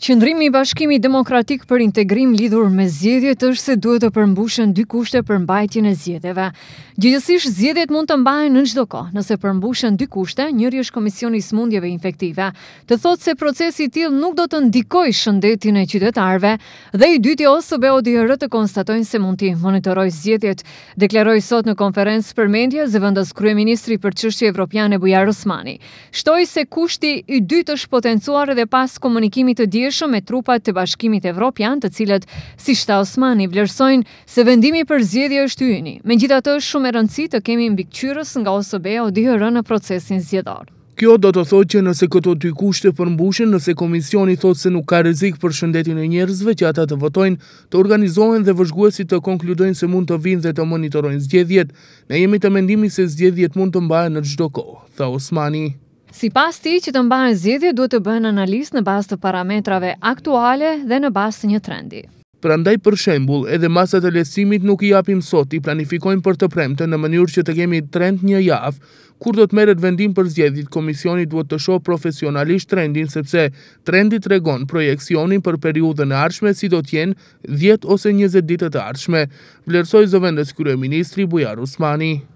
Qëndrimi i Bashkimi Demokratik për Integrim lidhur me zgjedhjet është se duhet të përmbushen dy kushte për mbajtjen e zgjedhjeve. Gjithsesi zgjedhjet mund të mbahen në çdo kohë, nëse përmbushen dy kushte, njëri është Komisioni i Smundjeve Infektive, të thotë se procesi i tillë nuk do të ndikojë shëndetin e qytetarëve, dhe i dyti be ODR të konstatojnë se mund të monitoroj zgjedhjet, deklaroi sot në konferencë për media zëvendës kryeministri për çështje evropiane Bujar Osmani. Shtoi se kushti i dytë është potencuar edhe pas komunikimit të thjeshëm me trupat të bashkimit evropian të cilët, si shta Osmani, vlerësojnë se vendimi për zjedhje është yni. Me gjitha të është shumë e rëndësi të kemi në nga OSB o dihërë në procesin zjedharë. Kjo do të thotë që nëse këto dy kushte përmbushen, nëse komisioni thotë se nuk ka rrezik për shëndetin e njerëzve që ata të votojnë, të organizohen dhe vëzhguesit të konkludojnë se mund të vinë dhe të monitorojnë zgjedhjet, ne jemi të mendimit se zgjedhjet mund të mbahen në çdo kohë, tha Osmani. Si pas ti që të mbahen zidhje, duhet të bëjnë analisë në bas të parametrave aktuale dhe në bas të një trendi. Prandaj për shembull, edhe masat e lehtësimit nuk i japim sot, i planifikojmë për të premte në mënyrë që të kemi trend një javë. Kur do të merret vendim për zgjedhjet, komisioni duhet të shohë profesionalisht trendin sepse trendi tregon projeksionin për periudhën e ardhshme si do të 10 ose 20 ditë të ardhshme, kërë e ministri Bujar Usmani.